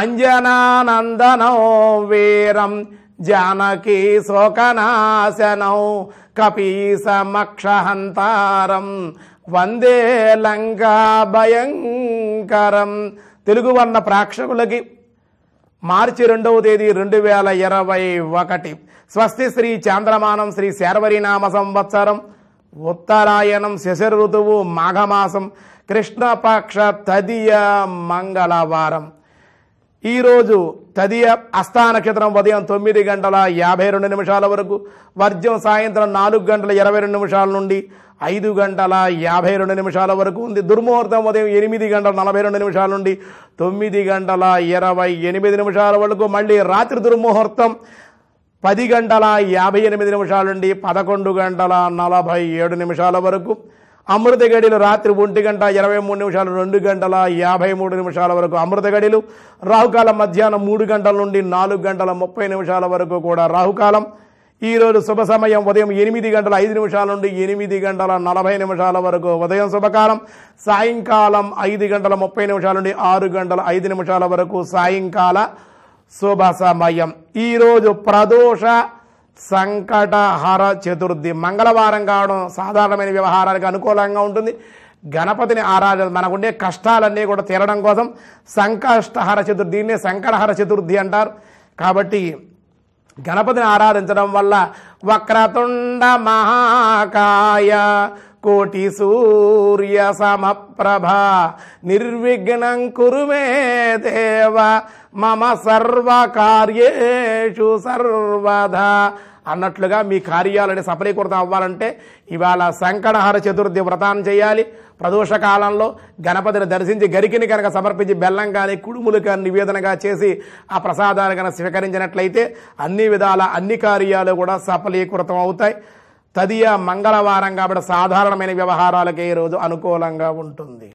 అంజనానందనో వీరం జానకీ శోకనాశనం కపీసమక్షహంతారం వందే లంకా భయంకరం తెలుగు వర్ణ ప్రేక్షకులకి మార్చి రెండవ తేదీ రెండు వేల ఇరవై ఒకటి స్వస్తి శ్రీ చాంద్రమానం శ్రీ శార్వరినామ సంవత్సరం ఉత్తరాయణం శశర ఋతువు మాఘమాసం కృష్ణపక్ష తదియ మంగళవారం ఈరోజు తదియ అస్థానక్షత్రం ఉదయం తొమ్మిది గంటల యాభై రెండు నిమిషాల వరకు వర్జం సాయంత్రం నాలుగు గంటల ఇరవై రెండు నిమిషాల నుండి ఐదు గంటల యాభై రెండు నిమిషాల వరకు ఉంది దుర్ముహూర్తం ఉదయం ఎనిమిది గంటల నలభై రెండు నిమిషాల నుండి తొమ్మిది గంటల ఇరవై ఎనిమిది నిమిషాల వరకు మళ్ళీ రాత్రి దుర్ముహూర్తం పది గంటల యాభై ఎనిమిది నిమిషాల నుండి పదకొండు గంటల నలభై ఏడు నిమిషాల వరకు అమృత గడిలు రాత్రి ఒంటి గంట ఇరవై మూడు నిమిషాలు రెండు గంటల యాభై మూడు నిమిషాల వరకు అమృత గడిలు రాహుకాలం మధ్యాహ్నం మూడు గంటల నుండి నాలుగు గంటల ముప్పై నిమిషాల వరకు కూడా రాహుకాలం ఈరోజు శుభ సమయం ఉదయం ఎనిమిది గంటల ఐదు నిమిషాల నుండి ఎనిమిది గంటల నలభై నిమిషాల వరకు ఉదయం శుభకాలం సాయంకాలం ఐదు గంటల ముప్పై నిమిషాల నుండి ఆరు గంటల ఐదు నిమిషాల వరకు సాయంకాల శుభ సమయం ఈరోజు ప్రదోష సంకటహర చతుర్థి మంగళవారం కావడం సాధారణమైన వ్యవహారానికి అనుకూలంగా ఉంటుంది గణపతిని ఆరాధన మనకుండే కష్టాలన్నీ కూడా తీరడం కోసం సంకష్టహర చతుర్థి దీన్నే సంకటహర చతుర్థి అంటారు కాబట్టి గణపతిని ఆరాధించడం వల్ల వక్రతుండ మహాకాయ కోటి సూర్య సమప్రభ నిర్విఘ్నం కురుమే దేవ మమ సర్వకార్యేషు సర్వధ అన్నట్లుగా మీ కార్యాలని సఫలీకృతం అవ్వాలంటే ఇవాళ సంకటహర చతుర్థి వ్రతాన్ని చేయాలి ప్రదోష కాలంలో గణపతిని దర్శించి గరికిని కనుక సమర్పించి బెల్లం కానీ కుడుములు కానీ నివేదనగా చేసి ఆ ప్రసాదాన్ని కనుక స్వీకరించినట్లయితే అన్ని విధాల అన్ని కార్యాలు కూడా సఫలీకృతం అవుతాయి తదియ మంగళవారం కాబట్టి సాధారణమైన వ్యవహారాలకే ఈరోజు అనుకూలంగా ఉంటుంది